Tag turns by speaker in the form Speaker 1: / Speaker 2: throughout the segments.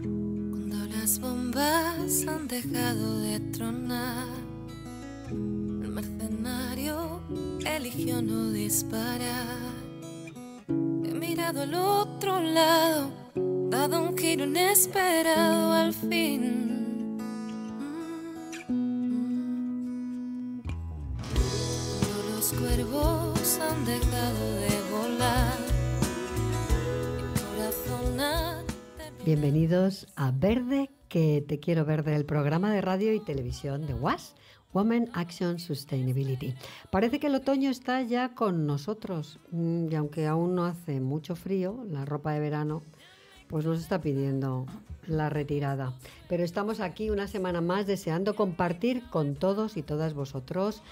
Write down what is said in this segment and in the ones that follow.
Speaker 1: Cuando las bombas han dejado de tronar, el mercenario
Speaker 2: eligió no disparar. He mirado al otro lado, dado un giro inesperado al fin
Speaker 3: Bienvenidos a Verde, que te quiero verde, el programa de radio y televisión de WAS, Women Action Sustainability. Parece que el otoño está ya con nosotros mm, y aunque aún no hace mucho frío, la ropa de verano pues nos está pidiendo la retirada. Pero estamos aquí una semana más deseando compartir con todos y todas vosotros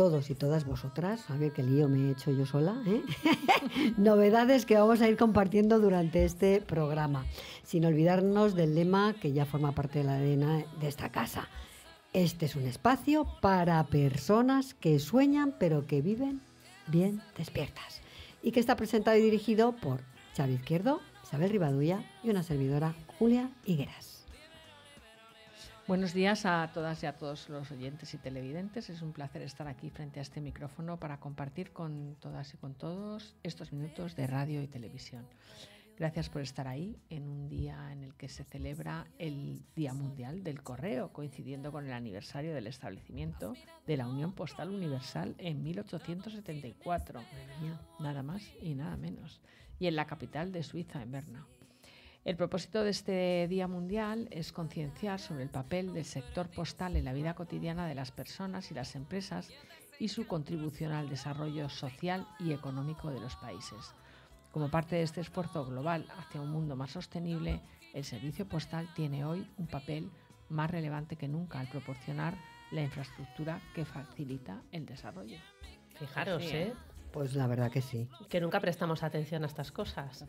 Speaker 3: todos y todas vosotras, a ver qué lío me he hecho yo sola, ¿eh? novedades que vamos a ir compartiendo durante este programa, sin olvidarnos del lema que ya forma parte de la arena de esta casa. Este es un espacio para personas que sueñan pero que viven bien despiertas y que está presentado y dirigido por Xavi Izquierdo, Isabel Rivadulla y una servidora Julia Higueras.
Speaker 1: Buenos días a todas y a todos los oyentes y televidentes. Es un placer estar aquí frente a este micrófono para compartir con todas y con todos estos minutos de radio y televisión. Gracias por estar ahí en un día en el que se celebra el Día Mundial del Correo, coincidiendo con el aniversario del establecimiento de la Unión Postal Universal en 1874. Nada más y nada menos. Y en la capital de Suiza, en Berna. El propósito de este Día Mundial es concienciar sobre el papel del sector postal en la vida cotidiana de las personas y las empresas y su contribución al desarrollo social y económico de los países. Como parte de este esfuerzo global hacia un mundo más sostenible, el servicio postal tiene hoy un papel más relevante que nunca al proporcionar la infraestructura que facilita el desarrollo.
Speaker 2: Fijaros, ¿eh? ¿eh?
Speaker 3: Pues la verdad que sí.
Speaker 2: Que nunca prestamos atención a estas cosas.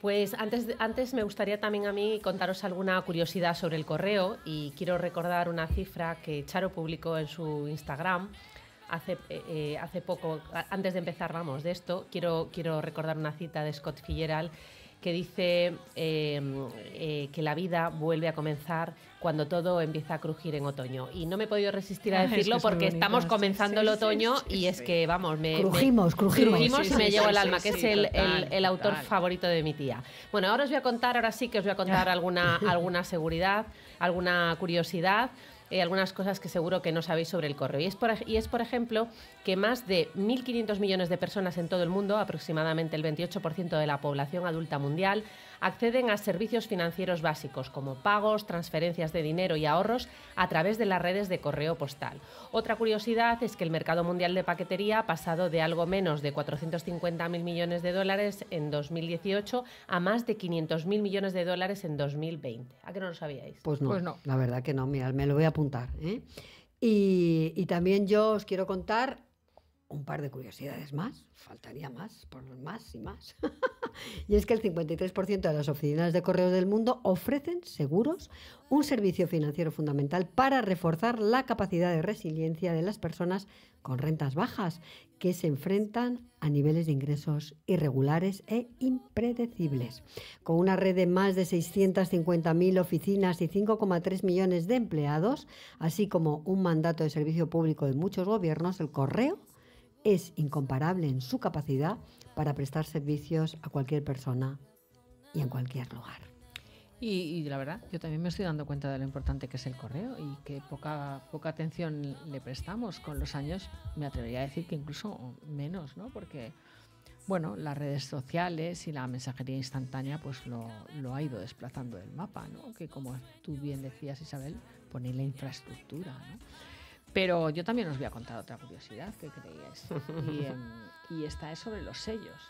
Speaker 2: Pues antes, antes me gustaría también a mí contaros alguna curiosidad sobre el correo y quiero recordar una cifra que Charo publicó en su Instagram hace, eh, eh, hace poco, antes de empezar, vamos, de esto, quiero, quiero recordar una cita de Scott Fitzgerald que dice eh, que la vida vuelve a comenzar cuando todo empieza a crujir en otoño. Y no me he podido resistir a ah, decirlo porque estamos comenzando el otoño y es que, vamos, me... Crujimos, crujimos. crujimos y me llevo el alma, que es el, el autor favorito de mi tía. Bueno, ahora os voy a contar, ahora sí que os voy a contar alguna, alguna seguridad, alguna curiosidad. Hay eh, algunas cosas que seguro que no sabéis sobre el correo. Y es, por, y es, por ejemplo, que más de 1.500 millones de personas en todo el mundo, aproximadamente el 28% de la población adulta mundial, acceden a servicios financieros básicos como pagos, transferencias de dinero y ahorros a través de las redes de correo postal. Otra curiosidad es que el mercado mundial de paquetería ha pasado de algo menos de 450.000 millones de dólares en 2018 a más de 500.000 millones de dólares en 2020. ¿A qué no lo sabíais? Pues, pues no,
Speaker 3: la verdad que no. Mira, me lo voy a ¿eh? y, también yo os quiero contar un par de curiosidades más, faltaría más, por más y más. y es que el 53% de las oficinas de correos del mundo ofrecen seguros, un servicio financiero fundamental para reforzar la capacidad de resiliencia de las personas con rentas bajas que se enfrentan a niveles de ingresos irregulares e impredecibles. Con una red de más de 650.000 oficinas y 5,3 millones de empleados, así como un mandato de servicio público de muchos gobiernos, el correo es incomparable en su capacidad para prestar servicios a cualquier persona y en cualquier lugar.
Speaker 1: Y, la verdad, yo también me estoy dando cuenta de lo importante que es el correo y que poca, poca atención le prestamos con los años. Me atrevería a decir que incluso menos, ¿no? Porque, bueno, las redes sociales y la mensajería instantánea pues lo, lo ha ido desplazando del mapa, ¿no? Que como tú bien decías, Isabel, pone la infraestructura, ¿no? Pero yo también os voy a contar otra curiosidad que creíais. Y, em, y esta es sobre los sellos.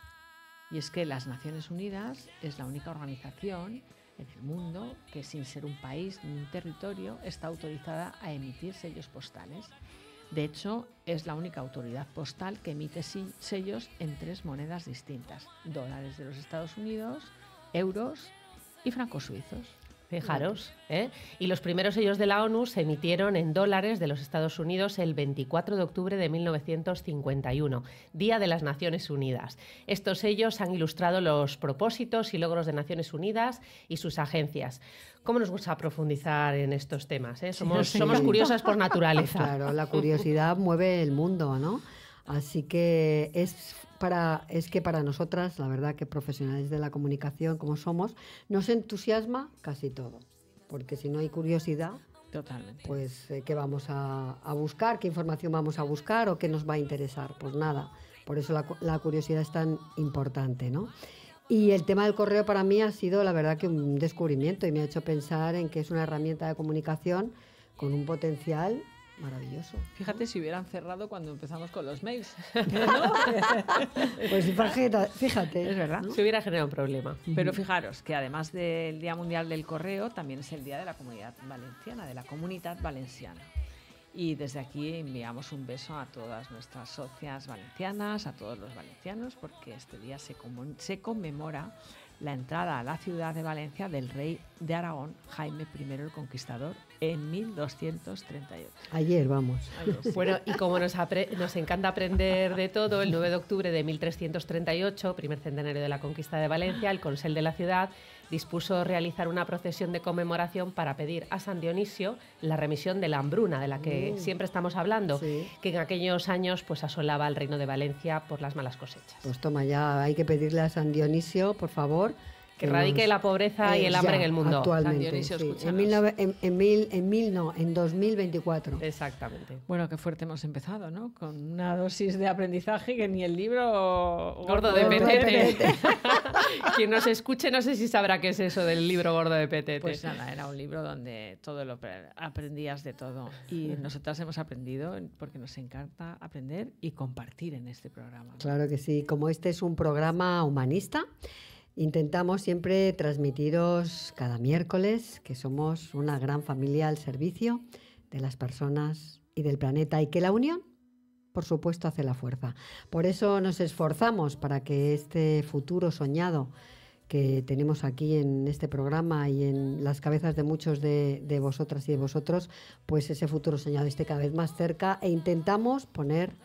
Speaker 1: Y es que las Naciones Unidas es la única organización en el mundo que sin ser un país ni un territorio está autorizada a emitir sellos postales. De hecho, es la única autoridad postal que emite sellos en tres monedas distintas, dólares de los Estados Unidos, euros y francos suizos. Fijaros, ¿eh? Y los primeros sellos de
Speaker 2: la ONU se emitieron en dólares de los Estados Unidos el 24 de octubre de 1951, Día de las Naciones Unidas. Estos sellos han ilustrado los propósitos y logros de Naciones Unidas y sus agencias. ¿Cómo nos gusta profundizar en estos temas? Eh? Somos, somos curiosas por naturaleza. Claro, la curiosidad
Speaker 3: mueve el mundo, ¿no? Así que es es que para nosotras, la verdad que profesionales de la comunicación como somos, nos entusiasma casi todo, porque si no hay curiosidad, Pues, eh, ¿qué vamos a, buscar? ¿Qué información vamos a buscar o qué nos va a interesar? Pues nada, por eso la, la, curiosidad es tan importante, ¿no? Y el tema del correo para mí ha sido, la verdad, que un descubrimiento y me ha hecho pensar en que es una herramienta de comunicación con un potencial maravilloso.
Speaker 1: Fíjate si hubieran cerrado cuando empezamos con los mails.
Speaker 3: pues fíjate, es verdad. Se hubiera generado un problema. Pero
Speaker 1: fijaros que además del Día Mundial del Correo, también es el Día de la Comunidad Valenciana, de la Comunidad Valenciana. Y desde aquí enviamos un beso a todas nuestras socias valencianas, a todos los valencianos, porque este día se conmemora la entrada a la ciudad de Valencia del rey de Aragón, Jaime I el Conquistador, en 1238.
Speaker 3: Ayer, vamos. Bueno,
Speaker 1: y como nos, nos encanta aprender
Speaker 2: de todo, el 9 de octubre de 1338, primer centenario de la conquista de Valencia, el Consell de la ciudad dispuso realizar una procesión de conmemoración para pedir a San Dionisio la remisión de la hambruna de la que mm. siempre estamos hablando, que en aquellos años pues asolaba el reino de Valencia por las malas cosechas.
Speaker 3: Pues toma ya, hay que pedirle a San Dionisio, por favor, que radique la pobreza y el eh, hambre en el mundo. Actualmente. En, mil, en, en, mil, mil, no, en 2024. Exactamente. Bueno, qué fuerte hemos empezado, ¿no? Con una dosis de
Speaker 1: aprendizaje que ni el libro gordo, de petete. Quien nos escuche no sé si sabrá qué es eso del libro gordo de petete. Pues nada, era un libro donde todo lo aprendías de todo. Y nosotras hemos aprendido porque nos encanta aprender y compartir en este programa.
Speaker 3: Claro que sí. Como este es un programa humanista, Intentamos siempre transmitiros cada miércoles que somos una gran familia al servicio de las personas y del planeta y que la unión, por supuesto, hace la fuerza. Por eso nos esforzamos para que este futuro soñado que tenemos aquí en este programa y en las cabezas de muchos de, de vosotras y de vosotros, pues ese futuro soñado esté cada vez más cerca e intentamos poner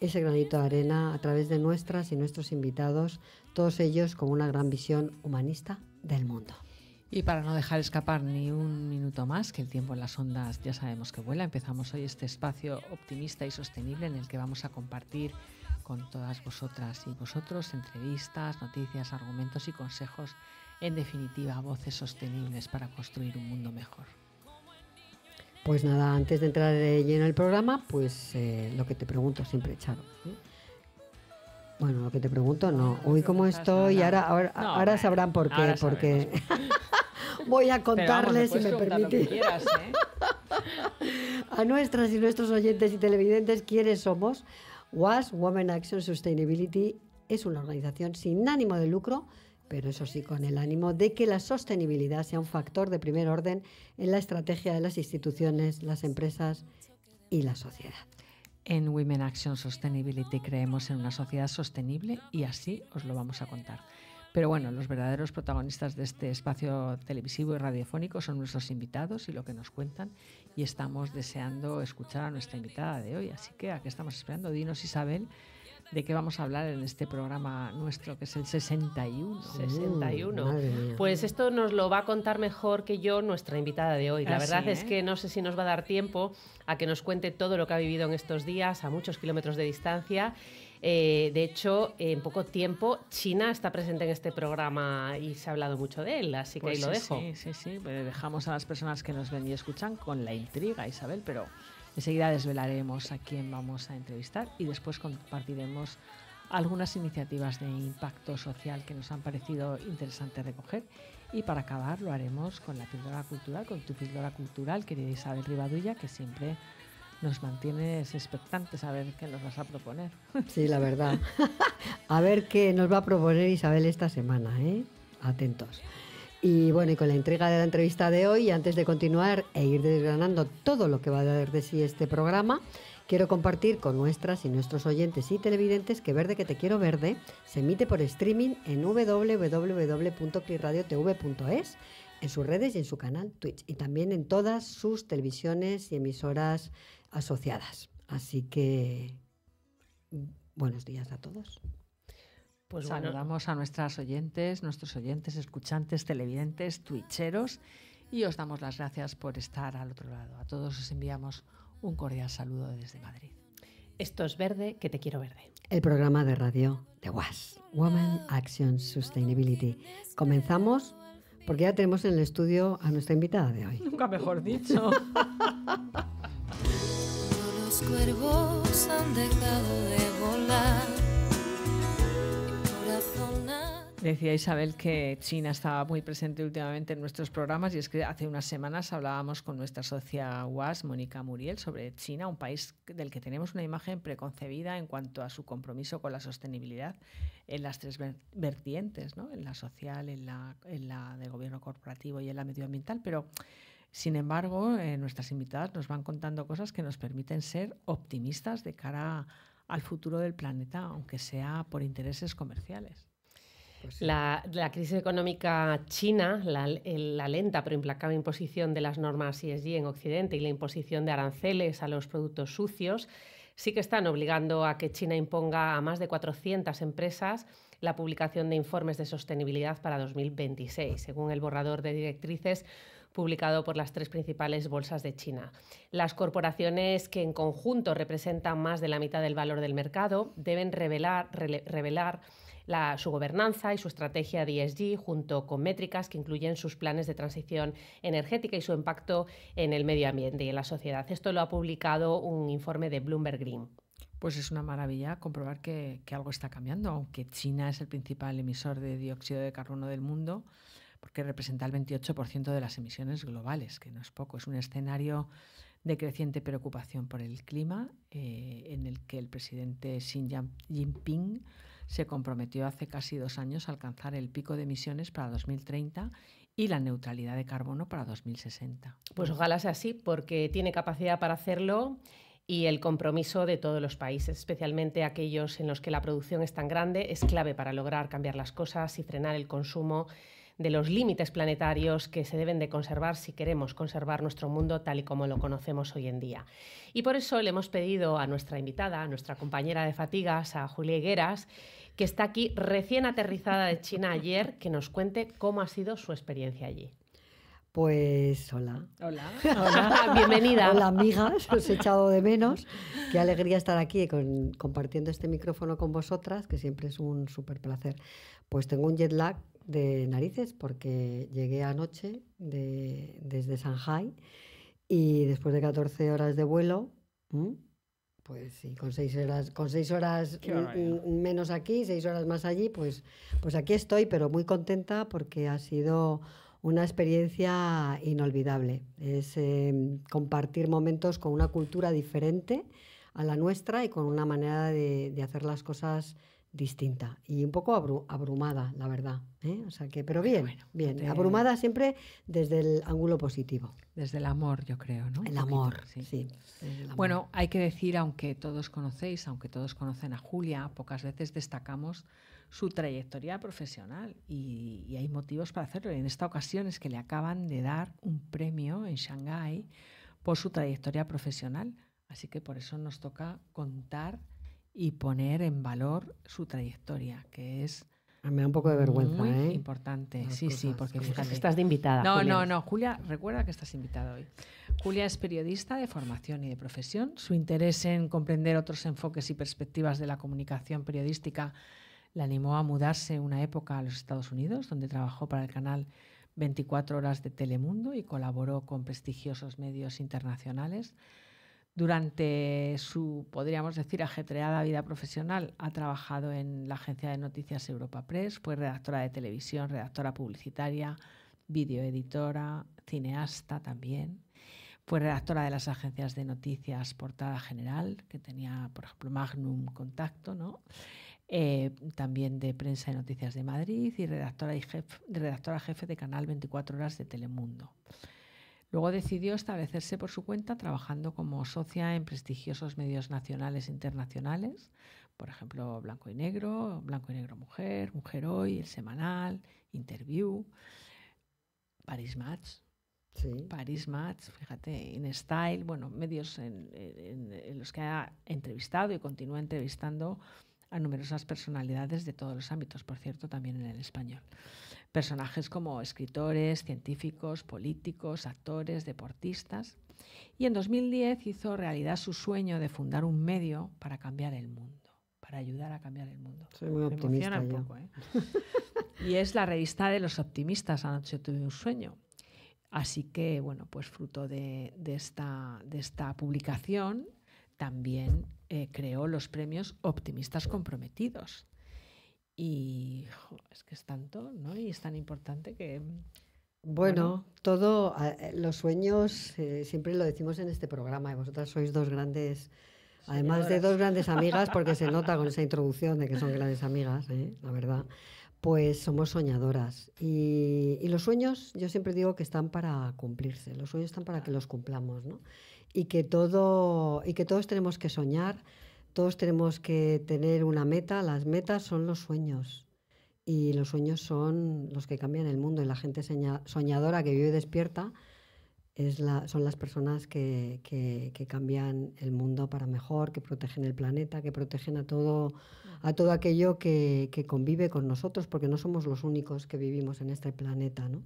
Speaker 3: ese granito de arena a través de nuestras y nuestros invitados, todos ellos con una gran visión humanista
Speaker 1: del mundo. Y para no dejar escapar ni un minuto más, que el tiempo en las ondas ya sabemos que vuela, empezamos hoy este espacio optimista y sostenible en el que vamos a compartir con todas vosotras y vosotros entrevistas, noticias, argumentos y consejos, en definitiva, voces sostenibles para construir un mundo mejor.
Speaker 3: Pues nada, antes de entrar de lleno el programa, pues eh, lo que te pregunto siempre, Charo. Bueno, lo que te pregunto, no. Hoy como estoy, ahora, ahora, ahora sabrán por qué, porque voy a contarles, si me permitís. ¿eh? a nuestras y nuestros oyentes y televidentes, ¿quiénes somos? WAS, Women Action Sustainability, es una organización sin ánimo de lucro pero eso sí con el ánimo de que la sostenibilidad sea un factor de primer orden en la estrategia de las instituciones, las empresas y la sociedad.
Speaker 1: En Women Action Sustainability creemos en una sociedad sostenible y así os lo vamos a contar. Pero bueno, los verdaderos protagonistas de este espacio televisivo y radiofónico son nuestros invitados y lo que nos cuentan. Y estamos deseando escuchar a nuestra invitada de hoy. Así que, ¿a qué estamos esperando? Dinos, Isabel, de qué vamos a hablar en este programa nuestro, que es el 61. 61.
Speaker 2: pues esto nos lo va a contar mejor que yo nuestra invitada de hoy. La ah, verdad es eh? que no sé si nos va a dar tiempo a que nos cuente todo lo que ha vivido en estos días, a muchos kilómetros de distancia. Eh, de hecho, en poco tiempo China está presente en este programa y se
Speaker 1: ha hablado mucho de él, así que pues ahí lo dejo. Sí, sí, sí. Pues dejamos a las personas que nos ven y escuchan con la intriga, Isabel, pero Enseguida desvelaremos a quién vamos a entrevistar y después compartiremos algunas iniciativas de impacto social que nos han parecido interesantes recoger. Y para acabar lo haremos con la píldora cultural, con tu píldora cultural, querida Isabel Rivadulla, que siempre nos mantienes expectantes a ver qué nos vas a proponer.
Speaker 3: Sí, la verdad. a ver qué nos va a proponer Isabel esta semana, ¿eh? Atentos. Y bueno, y con la intriga de la entrevista de hoy, antes de continuar e ir desgranando todo lo que va a dar de sí este programa, quiero compartir con nuestras y nuestros oyentes y televidentes que Verde que te quiero verde se emite por streaming en www.cliradiotv.es, en sus redes y en su canal Twitch, y también en todas sus televisiones y emisoras asociadas. Así que buenos días a todos.
Speaker 1: Pues saludamos a nuestras oyentes, nuestros oyentes, escuchantes, televidentes, twitcheros y os damos las gracias por estar al otro lado. A todos os enviamos un cordial saludo desde Madrid. Esto es Verde, que te quiero verde.
Speaker 3: El programa de radio de WAS, Women Action Sustainability. Comenzamos porque ya tenemos en el estudio a nuestra invitada de hoy.
Speaker 1: Nunca mejor dicho. Los cuervos han dejado de volar. Decía Isabel que China estaba muy presente últimamente en nuestros programas y es que hace unas semanas hablábamos con nuestra socia UAS, Mónica Muriel, sobre China, un país del que tenemos una imagen preconcebida en cuanto a su compromiso con la sostenibilidad en las tres vertientes, ¿no? en la social, en la, en de gobierno corporativo y en la medioambiental, pero sin embargo eh, nuestras invitadas nos van contando cosas que nos permiten ser optimistas de cara al futuro del planeta, aunque sea por intereses comerciales. Pues
Speaker 2: la, crisis económica china, la, lenta pero implacable imposición de las normas ESG en Occidente y la imposición de aranceles a los productos sucios, sí que están obligando a que China imponga a más de 400 empresas la publicación de informes de sostenibilidad para 2026, según el borrador de directrices publicado por las tres principales bolsas de China. Las corporaciones que en conjunto representan más de la mitad del valor del mercado deben revelar su gobernanza y su estrategia DSG e junto con métricas que incluyen sus planes de transición energética y su impacto en el medio ambiente y en la sociedad. Esto lo ha publicado un informe de Bloomberg Green.
Speaker 1: Pues es una maravilla comprobar que, algo está cambiando, aunque China es el principal emisor de dióxido de carbono del mundo, porque representa el 28% de las emisiones globales, que no es poco. Es un escenario de creciente preocupación por el clima, eh, en el que el presidente Xi Jinping se comprometió hace casi dos años a alcanzar el pico de emisiones para 2030 y la neutralidad de carbono para 2060. Pues
Speaker 2: ojalá sea así, porque tiene capacidad para hacerlo y el compromiso de todos los países, especialmente aquellos en los que la producción es tan grande, es clave para lograr cambiar las cosas y frenar el consumo de los límites planetarios que se deben de conservar si queremos conservar nuestro mundo tal y como lo conocemos hoy en día. Y por eso le hemos pedido a nuestra invitada, a nuestra compañera de fatigas, a Julia Higueras, que está aquí recién aterrizada de China ayer, que nos cuente cómo ha sido su experiencia allí.
Speaker 3: Pues hola.
Speaker 2: Hola. hola.
Speaker 3: Bienvenida. Hola, amigas. Os he echado de menos. Qué alegría estar aquí compartiendo este micrófono con vosotras, que siempre es un súper placer. Pues tengo un jet lag de narices porque llegué anoche desde Shanghai y después de 14 horas de vuelo, pues sí, con seis horas, con seis horas menos aquí, seis horas más allí, pues, pues aquí estoy, pero muy contenta porque ha sido una experiencia inolvidable. Es eh, compartir momentos con una cultura diferente a la nuestra y con una manera de, de hacer las cosas distinta y un poco abrumada, la verdad. ¿eh? O sea que, pero bien, bien. Abrumada siempre desde el ángulo positivo. Desde el amor, yo creo, ¿no? El amor, sí. Bueno,
Speaker 1: hay que decir, aunque todos conocéis, aunque todos conocen a Julia, pocas veces destacamos su trayectoria profesional y, y hay motivos para hacerlo. En esta ocasión es que le acaban de dar un premio en Shanghái por su trayectoria profesional. Así que por eso nos toca contar y poner en valor su trayectoria, que es
Speaker 3: ah, me da un poco de vergüenza, Muy ¿eh?
Speaker 1: Importante, sí, sí, porque Estás de invitada. No, no, no, Julia, recuerda que estás invitada hoy. Julia es periodista de formación y de profesión. Su interés en comprender otros enfoques y perspectivas de la comunicación periodística la animó a mudarse una época a los Estados Unidos, donde trabajó para el canal 24 Horas de Telemundo y colaboró con prestigiosos medios internacionales durante su, podríamos decir, ajetreada vida profesional, ha trabajado en la agencia de noticias Europa Press, fue redactora de televisión, redactora publicitaria, videoeditora, cineasta también. Fue redactora de las agencias de noticias Portada General, que tenía, por ejemplo, Magnum Contacto, eh, también de Prensa de Noticias de Madrid y redactora, redactora jefe de Canal 24 Horas de Telemundo. Luego decidió establecerse por su cuenta trabajando como socia en prestigiosos medios nacionales e internacionales, por ejemplo Blanco y Negro, Blanco y Negro Mujer, Mujer Hoy, El Semanal, Interview, Paris Match. Sí. Paris Match, fíjate, InStyle, Style, bueno, medios en los que ha entrevistado y continúa entrevistando a numerosas personalidades de todos los ámbitos, por cierto, también en el español personajes como escritores, científicos, políticos, actores, deportistas, y en 2010 hizo realidad su sueño de fundar un medio para cambiar el mundo, para ayudar a cambiar el mundo. Soy muy Un ¿eh? y es la revista de los optimistas, anoche tuve un sueño. Así que, bueno, pues fruto de, esta, de esta publicación, también eh, creó los premios Optimistas Comprometidos, y es que es tanto, ¿no? Y es tan importante que...
Speaker 3: Bueno, todo, eh, los sueños, eh, siempre lo decimos en este programa, y vosotras sois dos grandes, además de dos grandes amigas, porque se nota con esa introducción de que son grandes amigas, ¿eh? la verdad, pues somos soñadoras. Y, y los sueños, yo siempre digo que están para cumplirse, los sueños están para que los cumplamos, ¿no? Y que, todo, y que todos tenemos que soñar todos tenemos que tener una meta, las metas son los sueños. Y los sueños son los que cambian el mundo. Y la gente soñadora que vive despierta son las personas que, cambian el mundo para mejor, que protegen el planeta, que protegen a todo, a todo aquello que, convive con nosotros, porque no somos los únicos que vivimos en este planeta. ¿no?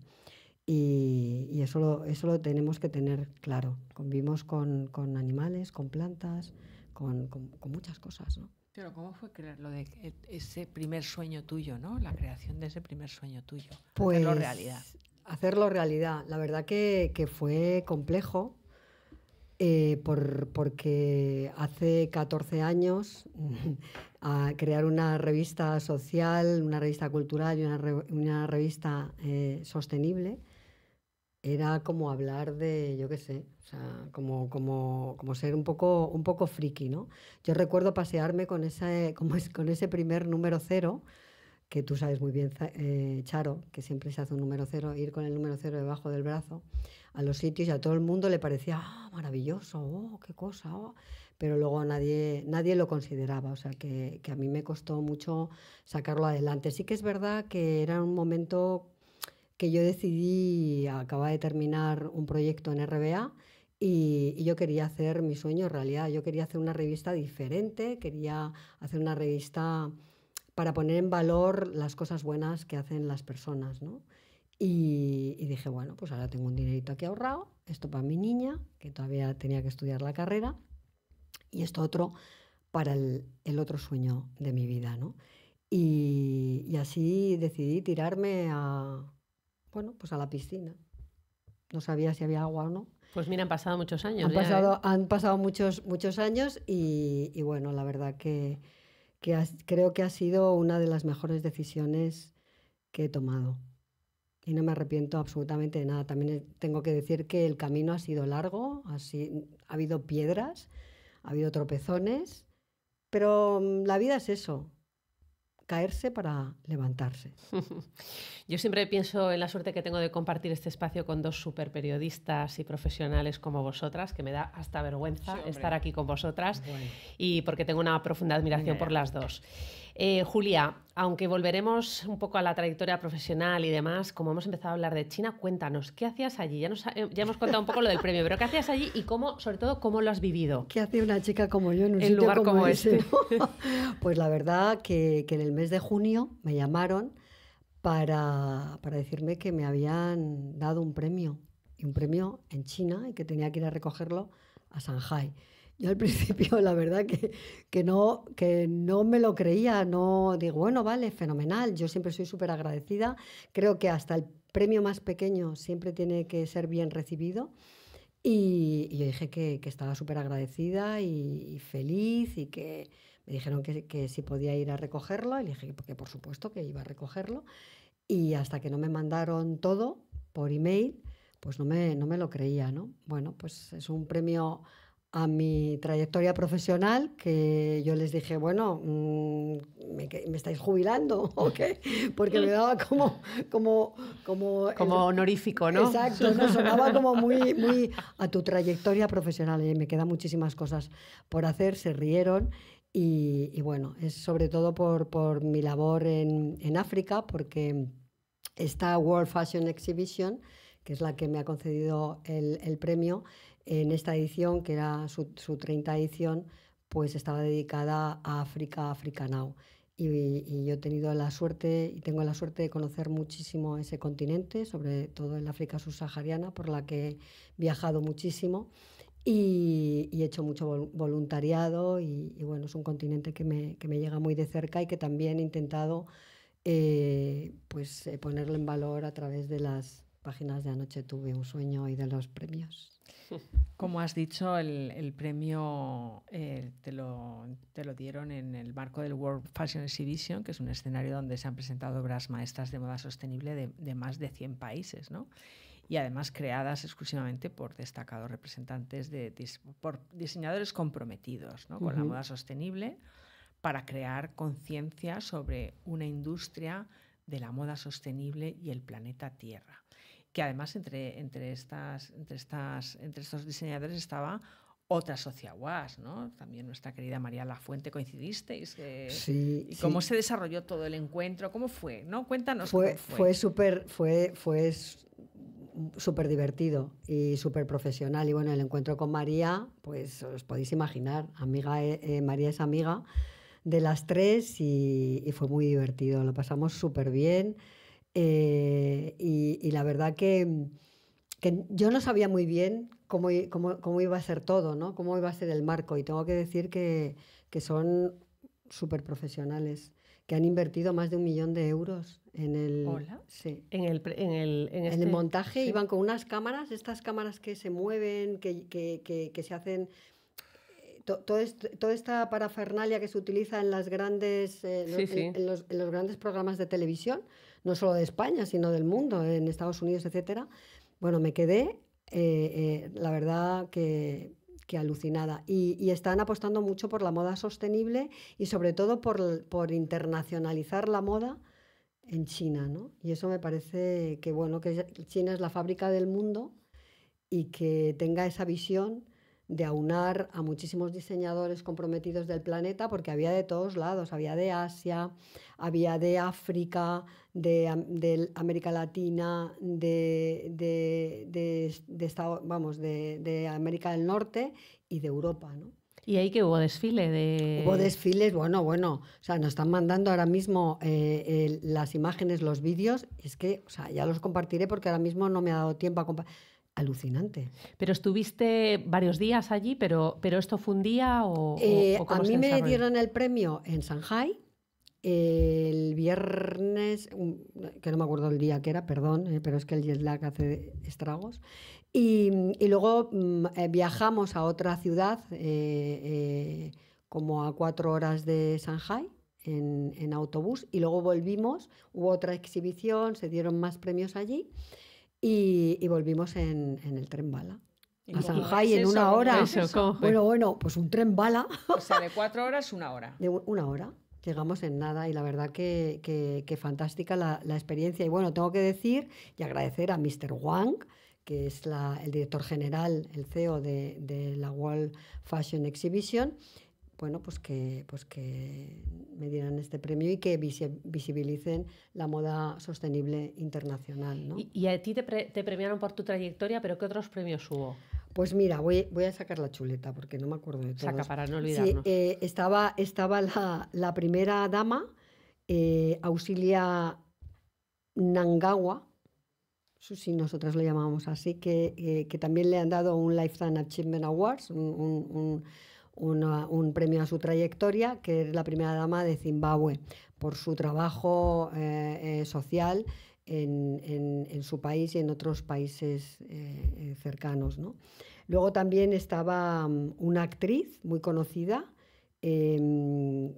Speaker 3: Y, eso, lo, eso lo tenemos que tener claro. Convivimos con, con animales, con plantas con, muchas cosas, ¿no?
Speaker 1: Pero ¿cómo fue crear ese primer sueño tuyo, ¿no? La creación de ese primer sueño tuyo. Pues, hacerlo realidad.
Speaker 3: Hacerlo realidad. La verdad que, fue complejo eh, por, porque hace 14 años a crear una revista social, una revista cultural y una, revista eh, sostenible era como hablar de, yo qué sé, o sea, como, como, como ser un poco, un poco friki, ¿no? Yo recuerdo pasearme con, esa, como es, con ese primer número cero, que tú sabes muy bien, eh, Charo, que siempre se hace un número cero, ir con el número cero debajo del brazo a los sitios y a todo el mundo le parecía ah, maravilloso, oh, qué cosa, oh". pero luego nadie, nadie lo consideraba, o sea que, que a mí me costó mucho sacarlo adelante. Sí que es verdad que era un momento que yo decidí, acababa de terminar un proyecto en RBA y, yo quería hacer mi sueño realidad. Yo quería hacer una revista diferente, quería hacer una revista para poner en valor las cosas buenas que hacen las personas, ¿no? Y, dije, bueno, pues ahora tengo un dinerito aquí ahorrado, esto para mi niña, que todavía tenía que estudiar la carrera, y esto otro para el, otro sueño de mi vida, ¿no? y así decidí tirarme a, bueno, pues a la piscina. No sabía si había agua o no.
Speaker 2: Pues mira, han pasado muchos años. Han pasado, ¿eh?
Speaker 3: han pasado muchos, muchos años y, bueno, la verdad que, creo que ha sido una de las mejores decisiones que he tomado. Y no me arrepiento absolutamente de nada. También tengo que decir que el camino ha sido largo, así, ha habido piedras, ha habido tropezones, pero mm, la vida es eso caerse para levantarse. Yo siempre pienso
Speaker 2: en la suerte que tengo de compartir este espacio con dos super periodistas y profesionales como vosotras, que me da hasta vergüenza estar aquí con vosotras y porque tengo una profunda admiración por las dos. Eh, Julia, aunque volveremos un poco a la trayectoria profesional y demás, como hemos empezado a hablar de China, cuéntanos, ¿qué hacías allí? Ya, eh, hemos contado un poco lo del premio, pero ¿qué hacías allí y cómo, sobre todo, cómo lo has vivido?
Speaker 3: ¿Qué hace una chica como yo en un lugar como, este? Pues la verdad que, en el mes de junio me llamaron para, decirme que me habían dado un premio, un premio en China y que tenía que ir a recogerlo a Shanghai. Yo al principio, la verdad, que, no, que no me lo creía, no digo, bueno, vale, fenomenal, yo siempre soy súper agradecida, creo que hasta el premio más pequeño siempre tiene que ser bien recibido. Y, yo dije que, estaba súper agradecida y, feliz y que me dijeron que, si podía ir a recogerlo y dije que por supuesto que iba a recogerlo. Y hasta que no me mandaron todo por email, pues no me, no me lo creía, ¿no? Bueno, pues es un premio a mi trayectoria profesional que yo les dije, bueno, mm, ¿me, estáis jubilando o qué? Porque me daba como... Como, como, honorífico, ¿no? Exacto, ¿no? sonaba como muy, muy a tu trayectoria profesional. Y ¿eh? me quedan muchísimas cosas por hacer, se rieron. Y, bueno, es sobre todo por, mi labor en, África, porque esta World Fashion Exhibition, que es la que me ha concedido el, el premio, en esta edición, que era su, 30 edición, pues estaba dedicada a África, África Now. Y, yo he tenido la suerte y tengo la suerte de conocer muchísimo ese continente, sobre todo en África subsahariana, por la que he viajado muchísimo y, he hecho mucho voluntariado y, bueno, es un continente que me, llega muy de cerca y que también he intentado eh, pues, eh, ponerle en valor a través de las páginas de Anoche tuve un sueño y de los premios.
Speaker 1: Como has dicho, el, premio eh, te, lo, dieron en el marco del World Fashion Exhibition, que es un escenario donde se han presentado obras maestras de moda sostenible de, más de 100 países, ¿no? y además creadas exclusivamente por destacados representantes de, por diseñadores comprometidos ¿no? con la moda sostenible para crear conciencia sobre una industria de la moda sostenible y el planeta Tierra que además entre, entre, estas, entre, estas, entre estos diseñadores estaba otra socia UAS, ¿no? También nuestra querida María La Fuente coincidisteis. Eh, sí, cómo se desarrolló todo el encuentro? ¿Cómo fue? ¿No? Cuéntanos. Fue, cómo fue. Fue
Speaker 3: súper fue, fue divertido y súper profesional. Y bueno, el encuentro con María, pues os podéis imaginar, amiga eh, eh, María es amiga de las tres y, y fue muy divertido. Lo pasamos súper bien. Eh, y, la verdad que, que, yo no sabía muy bien cómo, cómo, cómo, iba a ser todo, ¿no? cómo iba a ser el marco. Y tengo que decir que, que son súper profesionales, que han invertido más de un millón de euros en el, Sí. En el, en el, en este montaje. Iban con unas cámaras, estas cámaras que se mueven, que, que se hacen eh, este, toda esta parafernalia que se utiliza en las grandes eh, en los, en los, grandes programas de televisión no solo de España, sino del mundo, en Estados Unidos, etc. Bueno, me quedé, eh, eh, la verdad que, alucinada. Y, están apostando mucho por la moda sostenible y sobre todo por, por internacionalizar la moda en China, ¿no? Y eso me parece que, bueno, que China es la fábrica del mundo y que tenga esa visión de aunar a muchísimos diseñadores comprometidos del planeta, porque había de todos lados, había de Asia, había de África, de, América Latina, de, de, de vamos, de, América del Norte y de Europa, Y ahí que hubo desfile de... Hubo desfiles, bueno, bueno, o sea, nos están mandando ahora mismo eh, las imágenes, los vídeos, es que, o sea, ya los compartiré porque ahora mismo no me ha dado tiempo a compartir alucinante. Pero estuviste varios
Speaker 2: días allí, pero, pero ¿esto fue un día o...? Eh, a mí me dieron
Speaker 3: el premio en Shanghai el viernes, que no me acuerdo el día que era, perdón, eh, pero es que el jet lag hace estragos. Y, luego mm, eh, viajamos a otra ciudad, eh, como a cuatro horas de Shanghai, en, en autobús, y luego volvimos, hubo otra exhibición, se dieron más premios allí y, volvimos en, el tren bala.
Speaker 1: A Shanghai en una hora. bueno,
Speaker 3: bueno, pues un tren bala. O sea,
Speaker 1: de cuatro horas, una hora.
Speaker 3: De una hora. Llegamos en nada y la verdad que, que, fantástica la, experiencia. Y bueno, tengo que decir y agradecer a Mr. Wang, que es el director general, el CEO de, de la World Fashion Exhibition, bueno, pues que, pues que me dieran este premio y que visibilicen la moda sostenible internacional. ¿no?
Speaker 2: Y, a ti te, premiaron por tu trayectoria, pero ¿qué otros premios hubo?
Speaker 3: Pues mira, voy, voy a sacar la chuleta porque no me acuerdo de todo. Saca para no olvidarnos. Eh, estaba estaba la, primera dama, eh, Auxilia Nangawa, si nosotras lo llamamos así, eh, que, también le han dado un Lifetime Achievement Awards, un un premio a su trayectoria, que es la primera dama de Zimbabue, por su trabajo eh, eh, social en, su país y en otros países eh, cercanos. Luego también estaba mm, una actriz muy conocida, em,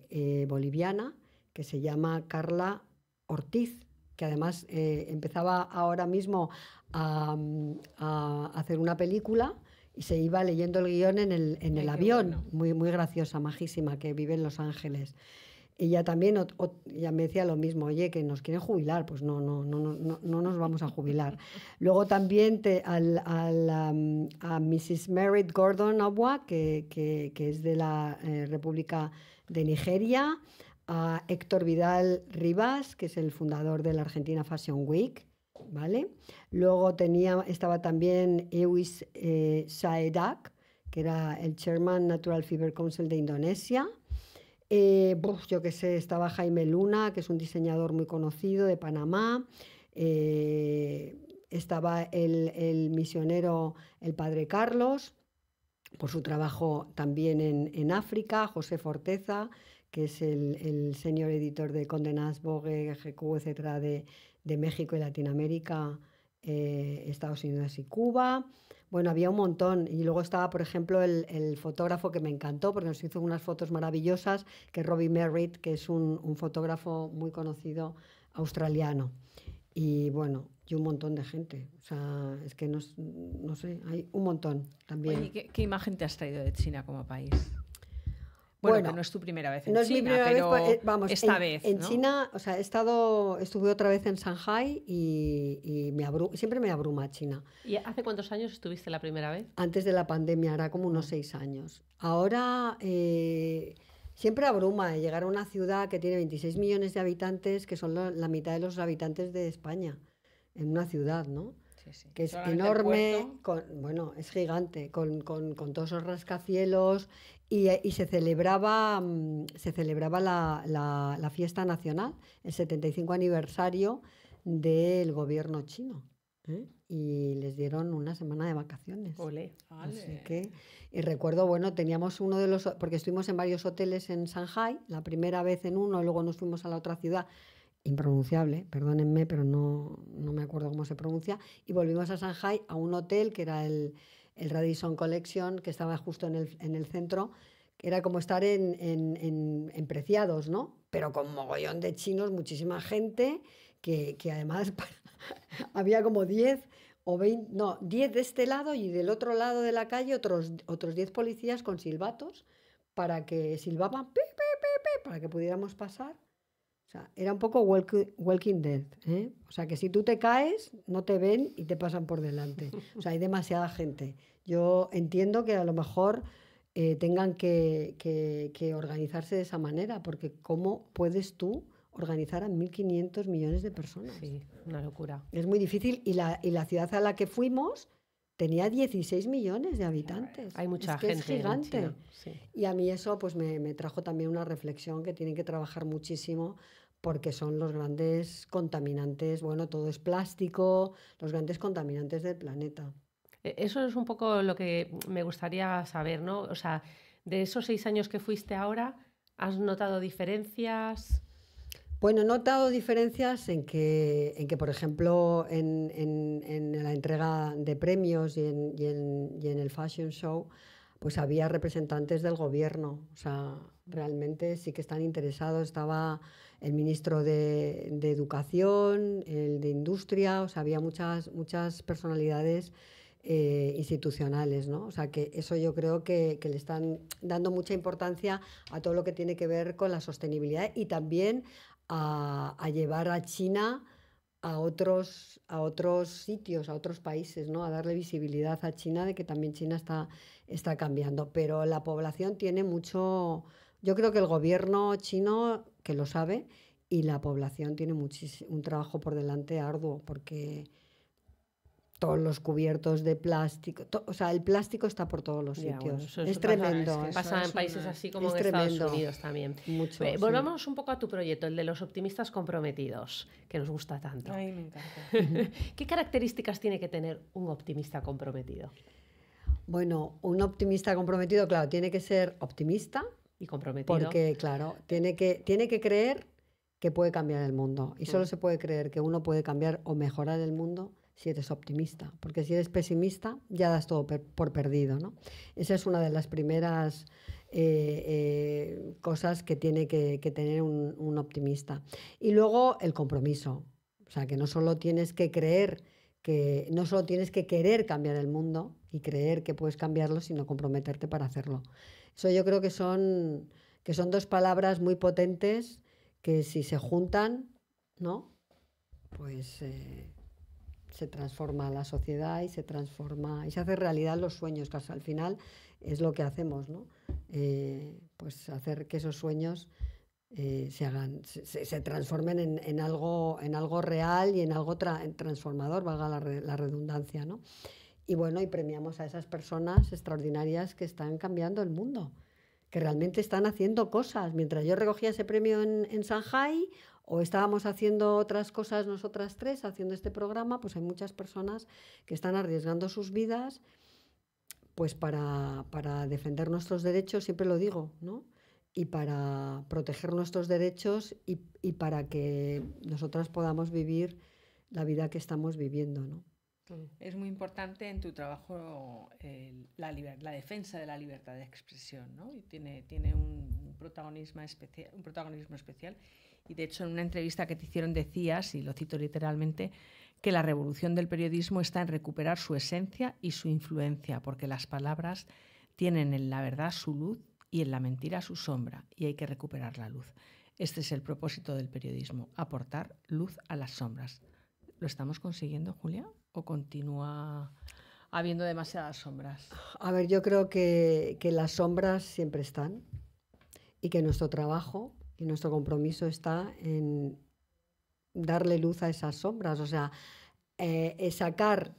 Speaker 3: boliviana, que se llama Carla Ortiz, que además empezaba ahora mismo a mm, hacer una película y se iba leyendo el guión en el, en el avión, muy, muy graciosa, majísima, que vive en Los Ángeles. Y ella también o, me decía lo mismo, oye, que nos quieren jubilar, pues no, no, no, no, no nos vamos a jubilar. Luego también te, al, a Mrs. Merritt Gordon agua que, que, que, es de la eh, República de Nigeria, a Héctor Vidal Rivas, que es el fundador de la Argentina Fashion Week, ¿vale? Luego tenía, estaba también Ewis eh, Saedak, que era el Chairman Natural Fiber Council de Indonesia. Eh, yo qué sé, estaba Jaime Luna, que es un diseñador muy conocido de Panamá. Eh, estaba el, misionero, el padre Carlos, por su trabajo también en, África, José Forteza, que es el, señor editor de Condenas Vogue, GQ, etcétera, de México y Latinoamérica, eh, Estados Unidos y Cuba. Bueno, había un montón. Y luego estaba, por ejemplo, el, fotógrafo que me encantó porque nos hizo unas fotos maravillosas, que es Robbie Merritt, que es un, fotógrafo muy conocido australiano. Y bueno, y un montón de gente. O sea, es que no, sé, hay un montón también.
Speaker 1: ¿qué, imagen te has traído de China como país? Bueno, no es tu primera vez en no es mi eh, vamos, esta vez. En
Speaker 3: China, o sea, he estado, estuve otra vez en Shanghai y, siempre me abruma China.
Speaker 2: ¿Y hace cuántos años estuviste la primera vez?
Speaker 3: Antes de la pandemia, era como unos ah. seis años. Ahora... Eh, siempre abruma eh, llegar a una ciudad que tiene 26 millones de habitantes, que son la mitad de los habitantes de España, en una ciudad, ¿no? que es enorme, bueno, es gigante, con, todos esos rascacielos y, se celebraba, mm, se celebraba la, fiesta nacional, el 75 aniversario del gobierno chino. ¿eh? y les dieron una semana de vacaciones. Así que, y recuerdo, bueno, teníamos uno de los, porque estuvimos en varios hoteles en Shanghai, la primera vez en uno, luego nos fuimos a la otra ciudad impronunciable, perdónenme, pero no, no, me acuerdo cómo se pronuncia, y volvimos a Shanghai a un hotel que era el, el Radisson Collection, que estaba justo en el, en el centro, era como estar en, en, en, Preciados, ¿no? Pero con mogollón de chinos, muchísima gente, que, que además había como 10 o 20, no, 10 de este lado y del otro lado de la calle otros, otros 10 policías con silbatos para que silbaban, para que pudiéramos pasar era un poco Walking Dead. ¿eh? O sea, que si tú te caes, no te ven y te pasan por delante. O sea, hay demasiada gente. Yo entiendo que a lo mejor eh, tengan que, que, organizarse de esa manera, porque ¿cómo puedes tú organizar a 1.500 millones de personas? Sí, una locura. Es muy difícil y la, y la ciudad a la que fuimos tenía 16 millones de habitantes. Hay mucha es gente. Es gigante. Y a mí eso pues me, me, trajo también una reflexión que tienen que trabajar muchísimo porque son los grandes contaminantes, bueno, todo es plástico, los grandes contaminantes del planeta.
Speaker 2: E, eso es un poco lo que me gustaría saber, ¿no? O sea, de esos seis años que fuiste ahora, ¿has notado diferencias?
Speaker 3: Bueno, he notado diferencias en que, en que por ejemplo, en, en, en la entrega de premios y, y, y en, el fashion show, pues había representantes del gobierno. O sea, realmente sí que están interesados. Estaba el ministro de, Educación, el de Industria, o sea, había muchas, muchas personalidades eh, institucionales, ¿no? O sea, que eso yo creo que, le están dando mucha importancia a todo lo que tiene que ver con la sostenibilidad y también a, llevar a China a otros, a otros sitios, a otros países, ¿no? A darle visibilidad a China de que también China está, está cambiando. Pero la población tiene mucho... Yo creo que el gobierno chino que lo sabe y la población tiene un trabajo por delante arduo porque todos los cubiertos de plástico, o sea, el plástico está por todos los sitios. es, tremendo. Pasa, en países así como en Estados Unidos también. Volvamos
Speaker 2: un poco a tu proyecto, el de los optimistas comprometidos, que nos gusta tanto. Ay, me encanta. ¿Qué características tiene que tener un optimista comprometido?
Speaker 3: Bueno, un optimista comprometido, claro, tiene que ser optimista,
Speaker 2: y comprometido.
Speaker 3: Porque, claro, tiene que, tiene que creer que puede cambiar el mundo. Y solo mm. se puede creer que uno puede cambiar o mejorar el mundo si eres optimista. Porque si eres pesimista, ya das todo por perdido. ¿no? Esa es una de las primeras eh, eh, cosas que tiene que, tener un, optimista. Y luego el compromiso. O sea, que no solo tienes que creer que no solo tienes que querer cambiar el mundo y creer que puedes cambiarlo, sino comprometerte para hacerlo. Eso yo creo que son, que son dos palabras muy potentes que si se juntan, ¿no? Pues eh, se transforma la sociedad y se transforma y se hace realidad los sueños, que al final es lo que hacemos, ¿no? Eh, pues hacer que esos sueños eh, se transformen en, algo, en algo real y en algo transformador, valga la, redundancia, ¿no? Y bueno, y premiamos a esas personas extraordinarias que están cambiando el mundo, que realmente están haciendo cosas. Mientras yo recogía ese premio en, Shanghai o estábamos haciendo otras cosas nosotras tres, haciendo este programa, pues hay muchas personas que están arriesgando sus vidas pues para, defender nuestros derechos, siempre lo digo, ¿no? y para proteger nuestros derechos y, y, para que nosotras podamos vivir la vida que estamos viviendo, ¿no?
Speaker 1: Mm. Es muy importante en tu trabajo la, defensa de la libertad de expresión, ¿no? Y tiene, un, protagonismo especial, un protagonismo especial. Y de hecho, en una entrevista que te hicieron decías, y lo cito literalmente, que la revolución del periodismo está en recuperar su esencia y su influencia, porque las palabras tienen en la verdad su luz y en la mentira su sombra, y hay que recuperar la luz. Este es el propósito del periodismo, aportar luz a las sombras. ¿Lo estamos consiguiendo, Julia?
Speaker 3: o continúa
Speaker 1: habiendo demasiadas sombras?
Speaker 3: A ver, yo creo que, las sombras siempre están y que nuestro trabajo y nuestro compromiso está en darle luz a esas sombras, o sea, es eh, eh, sacar,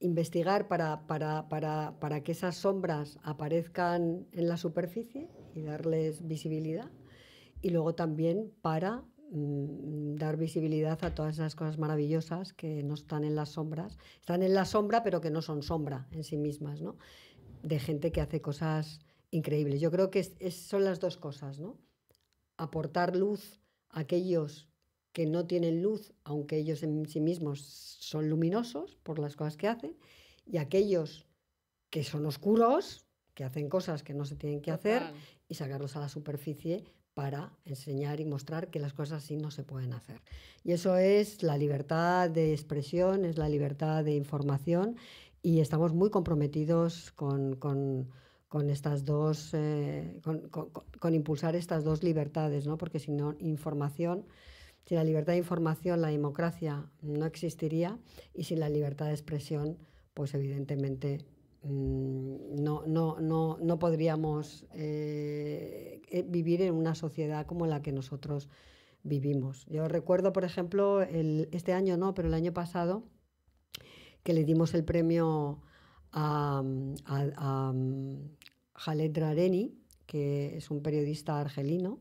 Speaker 3: investigar para, para, que esas sombras aparezcan en la superficie y darles visibilidad, y luego también para Mm, mm, dar visibilidad a todas esas cosas maravillosas que no están en las sombras, están en la sombra pero que no son sombra en sí mismas, ¿no? De gente que hace cosas increíbles. Yo creo que son las dos cosas, ¿no? Aportar luz a aquellos que no tienen luz, aunque ellos en sí mismos son luminosos por las cosas que hacen, y aquellos que son oscuros, que hacen cosas que no se tienen que hacer, y sacarlos a la superficie para enseñar y mostrar que las cosas así no se pueden hacer. Y eso es la libertad de expresión, es la libertad de información y estamos muy comprometidos con, estas dos, eh, con, impulsar estas dos libertades, ¿no? porque sin información, sin la libertad de información la democracia no existiría y sin la libertad de expresión pues evidentemente Mm, no, no, no, no podríamos eh, eh, vivir en una sociedad como la que nosotros vivimos. Yo recuerdo, por ejemplo, este año no, pero el año pasado, que le dimos el premio a, Jalet a que es un periodista argelino,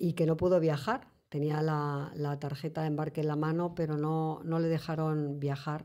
Speaker 3: y que no pudo viajar. Tenía la, tarjeta de embarque en la mano, pero no le dejaron viajar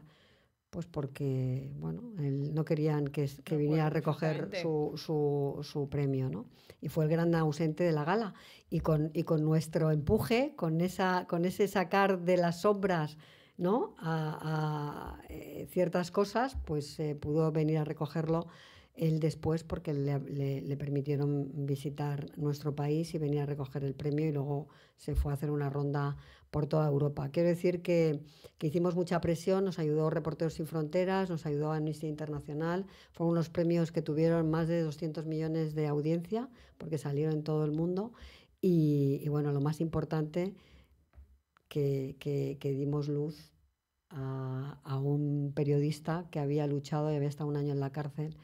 Speaker 3: pues porque bueno, él no querían que, viniera a recoger su, su, su, premio, ¿no? Y fue el gran ausente de la gala. Y con, y con nuestro empuje, con, esa, con ese sacar de las sombras ¿no? a, eh, ciertas cosas, pues eh, pudo venir a recogerlo él después, porque le, permitieron visitar nuestro país y venía a recoger el premio y luego se fue a hacer una ronda por toda Europa. Quiero decir que, hicimos mucha presión, nos ayudó Reporteros Sin Fronteras, nos ayudó Amnistía Internacional, fueron unos premios que tuvieron más de 200 millones de audiencia, porque salieron en todo el mundo. Y, bueno, lo más importante, que, dimos luz a, a un periodista que había luchado y había estado un año en la cárcel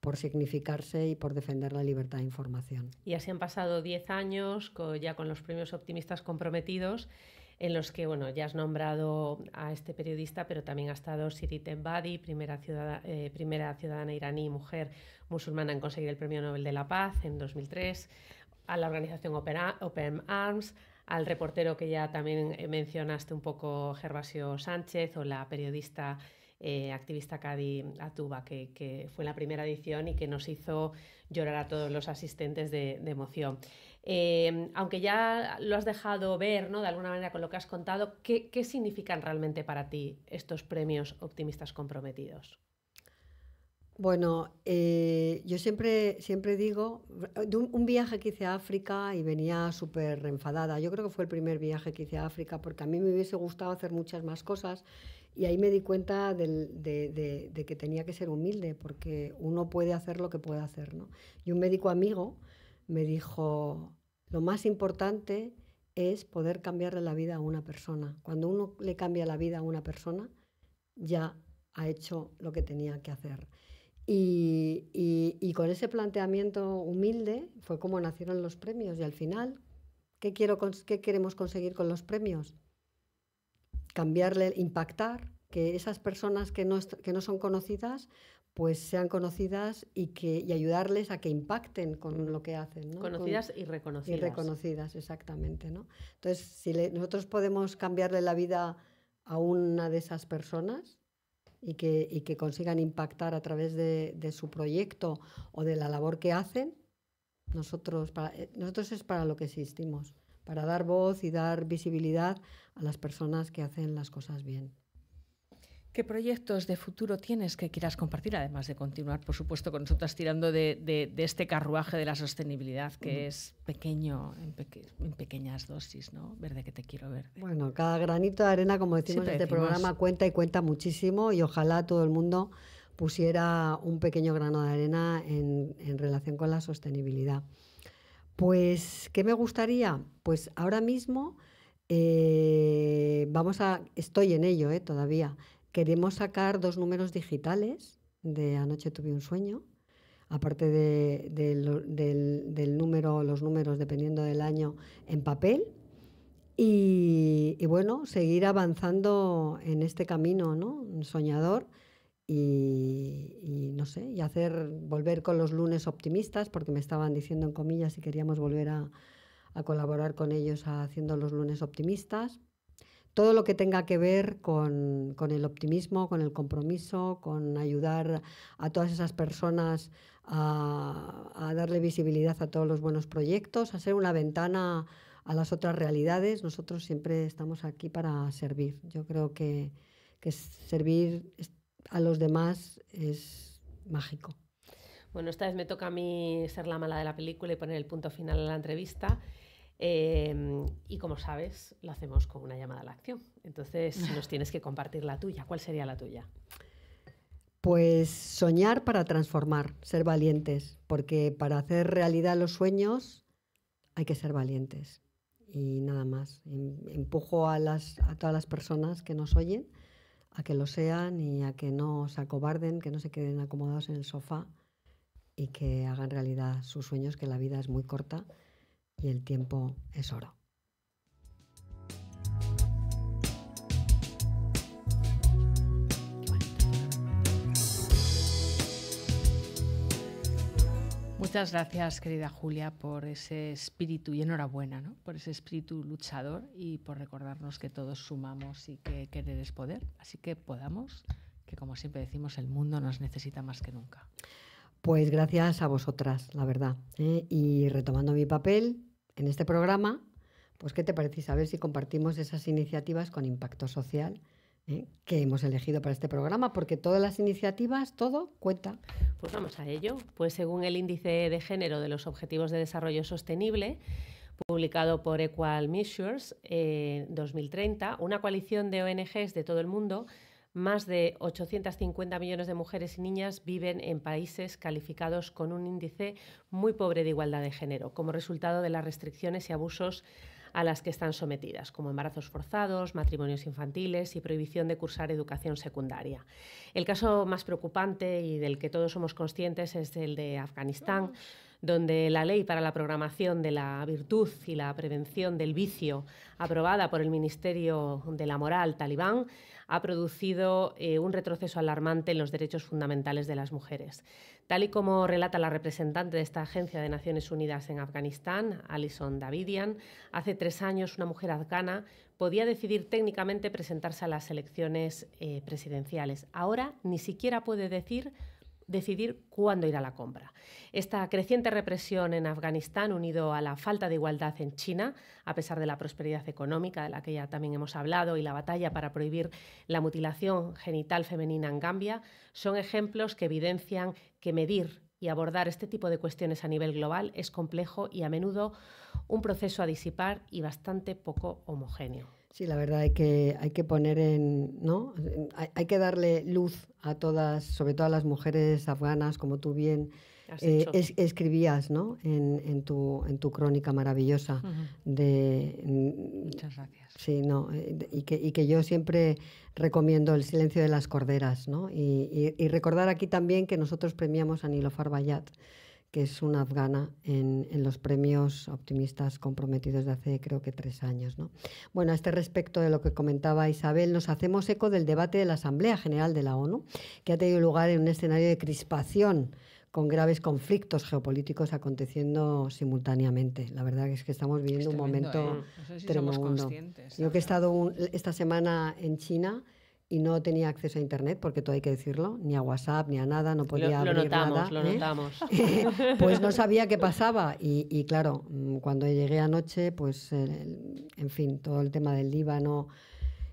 Speaker 3: por significarse y por defender la libertad de información.
Speaker 2: Y así han pasado 10 años con, ya con los premios optimistas comprometidos en los que bueno, ya has nombrado a este periodista, pero también ha estado Siri Tembadi, primera, ciudadana, eh, primera ciudadana iraní mujer musulmana en conseguir el Premio Nobel de la Paz en 2003, a la organización Open Arms, al reportero que ya también eh, mencionaste un poco, Gervasio Sánchez, o la periodista eh, activista Cadi Atuba, que, fue la primera edición y que nos hizo llorar a todos los asistentes de, emoción. Eh, aunque ya lo has dejado ver, De alguna manera con lo que has contado, ¿qué, significan realmente para ti estos
Speaker 3: premios optimistas comprometidos? Bueno, eh, yo siempre, siempre digo, de un, viaje que hice a África y venía súper enfadada. Yo creo que fue el primer viaje que hice a África porque a mí me hubiese gustado hacer muchas más cosas y ahí me di cuenta de, que tenía que ser humilde, porque uno puede hacer lo que puede hacer. Y un médico amigo me dijo, lo más importante es poder cambiarle la vida a una persona. Cuando uno le cambia la vida a una persona, ya ha hecho lo que tenía que hacer. Y, con ese planteamiento humilde fue como nacieron los premios. Y al final, ¿qué, quiero, ¿qué queremos conseguir con los premios? cambiarle, impactar, que esas personas que no, que no son conocidas pues sean conocidas y, que, y ayudarles a que impacten con lo que hacen. Conocidas y
Speaker 2: reconocidas. Y reconocidas,
Speaker 3: exactamente. ¿no? Entonces, si nosotros podemos cambiarle la vida a una de esas personas y que, y que consigan impactar a través de, de, su proyecto o de la labor que hacen, nosotros, eh, nosotros es para lo que existimos para dar voz y dar visibilidad a las personas que hacen las cosas bien.
Speaker 1: ¿Qué proyectos de futuro tienes que quieras compartir, además de continuar, por supuesto, con nosotras tirando de, este carruaje de la sostenibilidad que es pequeño, en, pequeñas dosis, ¿no? Verde que te quiero ver.
Speaker 3: Bueno, cada granito de arena, como decimos en este programa, cuenta y cuenta muchísimo y ojalá todo el mundo pusiera un pequeño grano de arena en relación con la sostenibilidad. Pues, ¿qué me gustaría? Pues ahora mismo eh, vamos a, estoy en ello eh, todavía. Queremos sacar dos números digitales de Anoche tuve un sueño, aparte del, número, los números dependiendo del año en papel. Y, y bueno, seguir avanzando en este camino, ¿no? Soñador y, no sé, y hacer volver con los lunes optimistas, porque me estaban diciendo en comillas si queríamos volver a, colaborar con ellos haciendo los lunes optimistas. Todo lo que tenga que ver con, con, el optimismo, con el compromiso, con ayudar a todas esas personas a, darle visibilidad a todos los buenos proyectos, a ser una ventana a las otras realidades. Nosotros siempre estamos aquí para servir. Yo creo que, que servir a los demás es mágico.
Speaker 2: Bueno, esta vez me toca a mí ser la mala de la película y poner el punto final a la entrevista. Eh, y como sabes, lo hacemos con una llamada a la acción. Entonces nos tienes que compartir la tuya. ¿Cuál sería la tuya?
Speaker 3: Pues soñar para transformar, ser valientes, porque para hacer realidad los sueños hay que ser valientes y nada más. Em, empujo a todas las personas que nos oyen a que lo sean y a que no se acobarden, que no se queden acomodados en el sofá y que hagan realidad sus sueños, que la vida es muy corta y el tiempo es oro.
Speaker 1: Muchas gracias, querida Julia, por ese espíritu y enhorabuena, ¿no? por ese espíritu luchador y por recordarnos que todos sumamos y que querer es poder. Así que podamos, que como siempre decimos, el mundo nos necesita más que nunca.
Speaker 3: Pues gracias a vosotras, la verdad. ¿eh? Y retomando mi papel en este programa, pues ¿qué te parece, saber si compartimos esas iniciativas con impacto social? que hemos elegido para este programa, porque todas las iniciativas, todo cuenta.
Speaker 2: Pues vamos a ello. Pues según el índice de género de los Objetivos de Desarrollo Sostenible, publicado por Equal Measures en eh, 2030, una coalición de ONGs de todo el mundo, más de 850 millones de mujeres y niñas viven en países calificados con un índice muy pobre de igualdad de género, como resultado de las restricciones y abusos a las que están sometidas, como embarazos forzados, matrimonios infantiles y prohibición de cursar educación secundaria. El caso más preocupante y del que todos somos conscientes es el de Afganistán, donde la ley para la programación de la virtud y la prevención del vicio, aprobada por el Ministerio de la Moral talibán, ha producido eh, un retroceso alarmante en los derechos fundamentales de las mujeres. Tal y como relata la representante de esta agencia de Naciones Unidas en Afganistán, Alison Davidian, hace tres años una mujer afgana podía decidir técnicamente presentarse a las elecciones eh, presidenciales. Ahora ni siquiera puede decir decidir cuándo ir a la compra. Esta creciente represión en Afganistán, unido a la falta de igualdad en China, a pesar de la prosperidad económica de la que ya también hemos hablado, y la batalla para prohibir la mutilación genital femenina en Gambia, son ejemplos que evidencian que medir y abordar este tipo de cuestiones a nivel global es complejo y a menudo un proceso a disipar y bastante poco homogéneo.
Speaker 3: Sí, la verdad hay que, hay que poner en, ¿no? Hay, que darle luz a todas, sobre todo a las mujeres afganas, como tú bien eh, escribías, ¿no? En, tu, en tu crónica maravillosa de... Mm, Muchas gracias. Sí, no, eh, y que, y que yo siempre recomiendo El silencio de las corderas, ¿no? Y, y recordar aquí también que nosotros premiamos a Nilofar Bayat que es una afgana en, en, los premios optimistas comprometidos de hace creo que tres años. ¿no? Bueno, a este respecto de lo que comentaba Isabel, nos hacemos eco del debate de la Asamblea General de la ONU, que ha tenido lugar en un escenario de crispación con graves conflictos geopolíticos aconteciendo simultáneamente. La verdad es que estamos viviendo un momento eh. Yo que he estado esta semana en China y no tenía acceso a internet, porque todo hay que decirlo, ni a WhatsApp, ni a nada, no podía lo, abrir notamos, Lo ¿eh? notamos.
Speaker 2: pues no
Speaker 3: sabía qué pasaba. Y, y, claro, mm, cuando llegué anoche, pues eh, en fin, todo el tema del Líbano,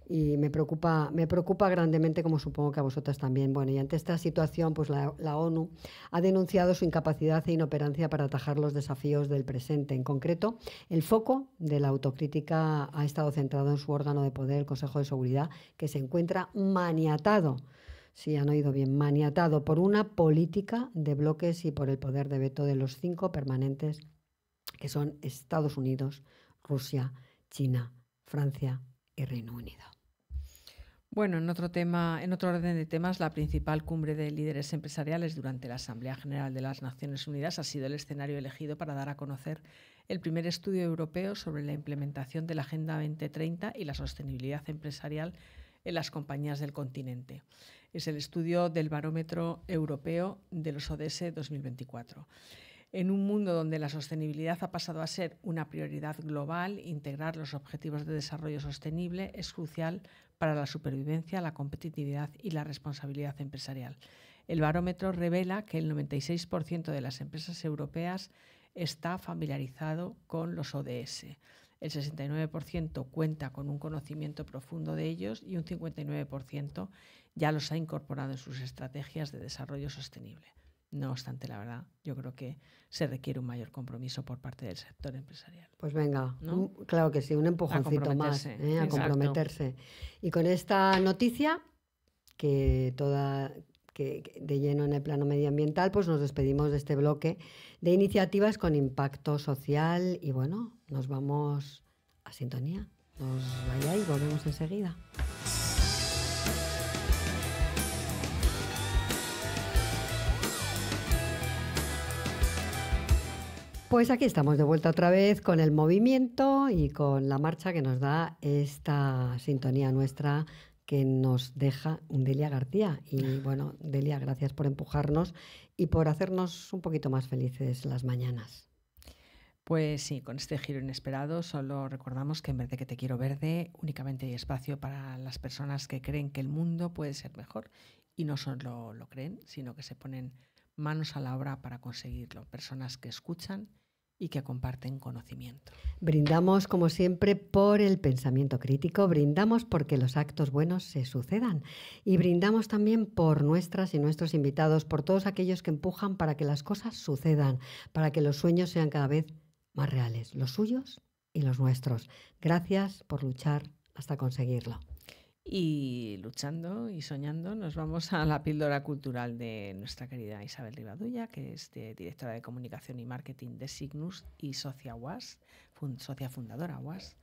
Speaker 3: y me preocupa, me preocupa grandemente, como supongo que a vosotras también. Bueno, y ante esta situación, pues la, ONU ha denunciado su incapacidad e inoperancia para atajar los desafíos del presente. En concreto, el foco de la autocrítica ha estado centrado en su órgano de poder, el Consejo de Seguridad, que se encuentra maniatado. si han oído bien, maniatado por una política de bloques y por el poder de veto de los cinco permanentes, que son Estados Unidos, Rusia, China, Francia y Reino Unido.
Speaker 1: Bueno, en otro tema, en otro orden de temas, la principal cumbre de líderes empresariales durante la Asamblea General de las Naciones Unidas ha sido el escenario elegido para dar a conocer el primer estudio europeo sobre la implementación de la Agenda 2030 y la sostenibilidad empresarial en las compañías del continente. Es el estudio del Barómetro Europeo de los ODS 2024. En un mundo donde la sostenibilidad ha pasado a ser una prioridad global, integrar los objetivos de desarrollo sostenible es crucial para la supervivencia, la competitividad y la responsabilidad empresarial. El barómetro revela que el 96% de las empresas europeas está familiarizado con los ODS. El 69% cuenta con un conocimiento profundo de ellos y un 59% ya los ha incorporado en sus estrategias de desarrollo sostenible. No obstante, la verdad, yo creo que se requiere un mayor compromiso por parte del sector empresarial. Pues venga,
Speaker 3: claro que sí, un empujoncito más ¿eh? a comprometerse. Y con esta noticia, que toda que de lleno en el plano medioambiental, pues nos despedimos de este bloque de iniciativas con impacto social y bueno, nos vamos a sintonía. Nos vaya y volvemos enseguida. Pues aquí estamos de vuelta otra vez con el movimiento y con la marcha que nos da esta sintonía nuestra que nos deja Delia García. Y bueno, Delia, gracias por empujarnos y por hacernos un poquito más felices las mañanas.
Speaker 1: Pues sí, con este giro inesperado solo recordamos que en Verde que te quiero verde, únicamente hay espacio para las personas que creen que el mundo puede ser mejor y no solo lo creen, sino que se ponen manos a la obra para conseguirlo, personas que escuchan y que comparten conocimiento.
Speaker 3: Brindamos, como siempre, por el pensamiento crítico, brindamos porque los actos buenos se sucedan y brindamos también por nuestras y nuestros invitados, por todos aquellos que empujan para que las cosas sucedan, para que los sueños sean cada vez más reales, los suyos y los nuestros. Gracias por luchar hasta conseguirlo.
Speaker 1: Y luchando y soñando nos vamos a la píldora cultural de nuestra querida Isabel Rivadulla, que es directora de comunicación y marketing de Signus y socia UAS, socia fundadora UAS.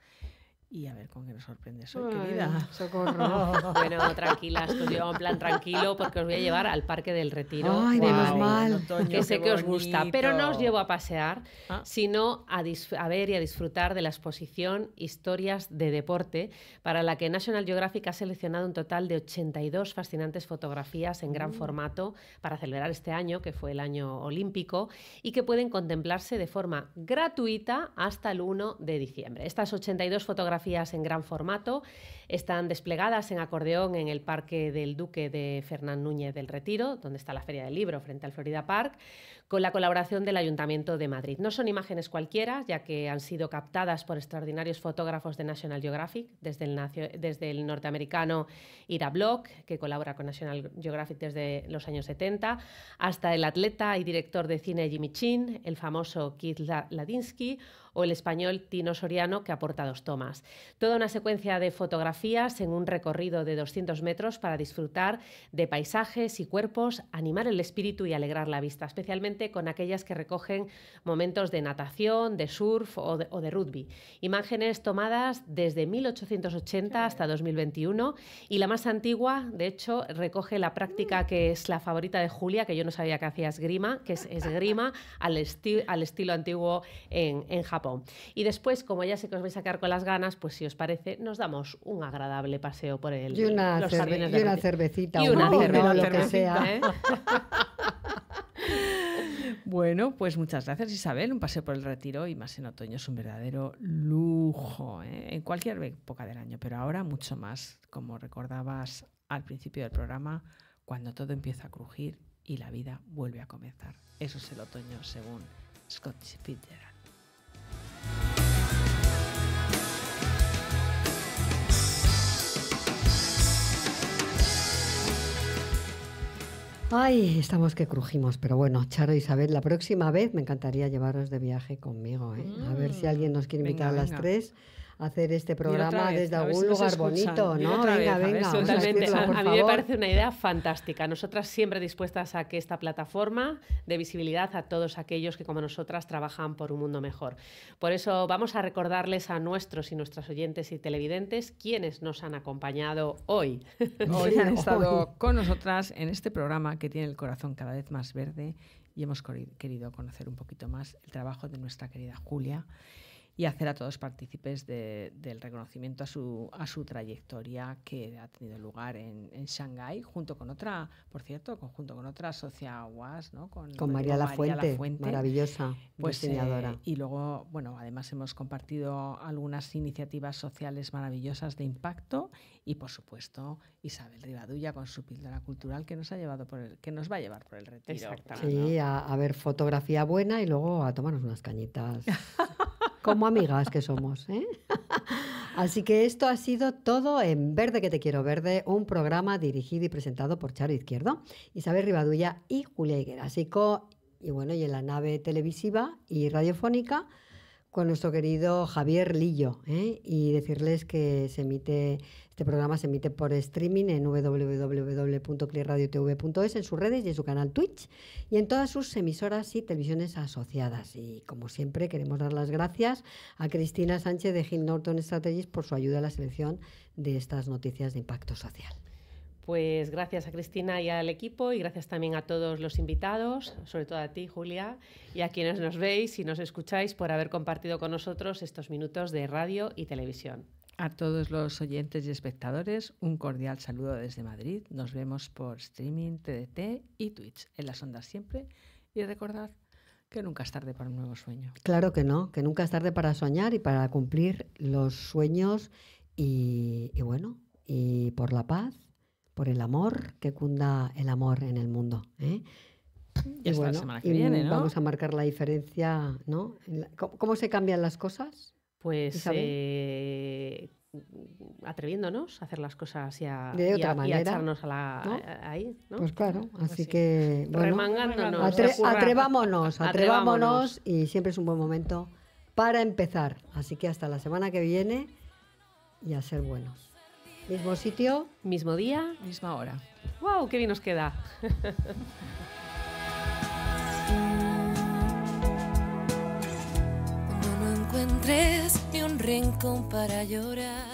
Speaker 1: Y a ver con qué nos sorprende hoy, querida. Socorro. bueno, tranquila estoy en un
Speaker 2: plan tranquilo porque os voy a llevar al Parque del Retiro. Ay, mal. que sé que os gusta, pero no os llevo a pasear, ah. sino a, ver y a disfrutar de la exposición Historias de Deporte, para la que National Geographic ha seleccionado un total de 82 fascinantes fotografías en gran mm. formato para celebrar este año, que fue el año olímpico, y que pueden contemplarse de forma gratuita hasta el 1 de diciembre. Estas 82 fotografías en gran formato están desplegadas en acordeón en el Parque del Duque de Fernán Núñez del Retiro, donde está la Feria del Libro, frente al Florida Park, con la colaboración del Ayuntamiento de Madrid. No son imágenes cualquiera, ya que han sido captadas por extraordinarios fotógrafos de National Geographic, desde el, desde el norteamericano Ira Block, que colabora con National Geographic desde los años 70, hasta el atleta y director de cine Jimmy Chin, el famoso Keith Ladinsky, o el español Tino Soriano, que aporta dos tomas. Toda una secuencia de fotografías en un recorrido de 200 metros para disfrutar de paisajes y cuerpos, animar el espíritu y alegrar la vista, especialmente con aquellas que recogen momentos de natación, de surf o de, rugby. Imágenes tomadas desde 1880 hasta 2021 y la más antigua, de hecho, recoge la práctica mm. que es la favorita de Julia, que yo no sabía que hacía esgrima, que es esgrima al, estilo antiguo en Japón y después, como ya sé que os vais a quedar con las ganas, pues si os parece, nos damos un agradable paseo por el y una una
Speaker 3: cervecita,
Speaker 1: un lo que ¿eh? sea. Bueno, pues muchas gracias Isabel. Un paseo por el retiro y más en otoño es un verdadero lujo ¿eh? en cualquier época del año, pero ahora mucho más, como recordabas al principio del programa, cuando todo empieza a crujir y la vida vuelve a comenzar. Eso es el otoño según Scott Fitzgerald.
Speaker 3: Ay, estamos que crujimos, pero bueno, Charo y Isabel, la próxima vez me encantaría llevaros de viaje conmigo, ¿eh? a ver si mm. alguien nos quiere invitar a las tres hacer este programa desde algún lugar bonito, ¿no? Venga, venga. A, a mí me parece una
Speaker 2: idea fantástica. Nosotras siempre dispuestas a que esta plataforma dé visibilidad a todos aquellos que, como nosotras, trabajan por un mundo mejor. Por eso vamos a recordarles a nuestros y nuestras oyentes y televidentes quienes nos han acompañado hoy. Hoy han estado
Speaker 1: con nosotras en este programa que tiene el corazón cada vez más verde y hemos querido conocer un poquito más el trabajo de nuestra querida Julia y hacer a todos partícipes del reconocimiento a su, a su trayectoria que ha tenido lugar en, en Shanghái, junto con otra, por cierto, junto con otra socia con, María, la, Fuente, maravillosa
Speaker 3: pues, eh, diseñadora.
Speaker 1: y luego, bueno, además hemos compartido algunas iniciativas sociales maravillosas de impacto y, por supuesto, Isabel Rivadulla con su píldora cultural que nos ha llevado por el, que nos va a llevar por el retiro. Sí,
Speaker 3: a, a ver fotografía buena y luego a tomarnos unas cañitas. como amigas que somos. ¿eh? Así que esto ha sido todo en Verde que te quiero verde, un programa dirigido y presentado por Charo Izquierdo, Isabel Rivadulla y Julia Higuera. Así y bueno, y en la nave televisiva y radiofónica con nuestro querido Javier Lillo ¿eh? y decirles que se emite este programa se emite por streaming en www.clearradiotv.es en sus redes y en su canal Twitch y en todas sus emisoras y televisiones asociadas y como siempre queremos dar las gracias a Cristina Sánchez de Hill Norton Strategies por su ayuda a la selección de estas noticias de impacto social.
Speaker 2: Pues gracias a Cristina y al equipo y gracias también a todos los invitados, sobre todo a ti, Julia, y a quienes nos veis y nos escucháis por haber compartido con nosotros estos minutos de radio y televisión.
Speaker 1: A todos los oyentes y espectadores, un cordial saludo desde Madrid. Nos vemos por streaming, TDT y Twitch en las ondas siempre. Y recordar que nunca es tarde para un nuevo sueño.
Speaker 3: Claro que no, que nunca es tarde para soñar y para cumplir los sueños y, y bueno, y por la paz por el amor, que cunda el amor en el mundo. ¿eh? Y bueno, la semana que viene, Vamos a marcar la diferencia, ¿no? ¿Cómo, se cambian las cosas?
Speaker 2: Pues eh, atreviéndonos a hacer las cosas y a, de otra manera, echarnos la, ahí, ¿no? Pues
Speaker 3: claro, así, que... Bueno, Remangándonos. atrevámonos, atrevámonos y siempre es un buen momento para empezar. Así que hasta la semana que viene y a ser buenos.
Speaker 2: Mismo sitio. Mismo día. Misma hora. ¡Wow! ¡Qué bien nos queda! Cuando no encuentres ni un rincón para llorar.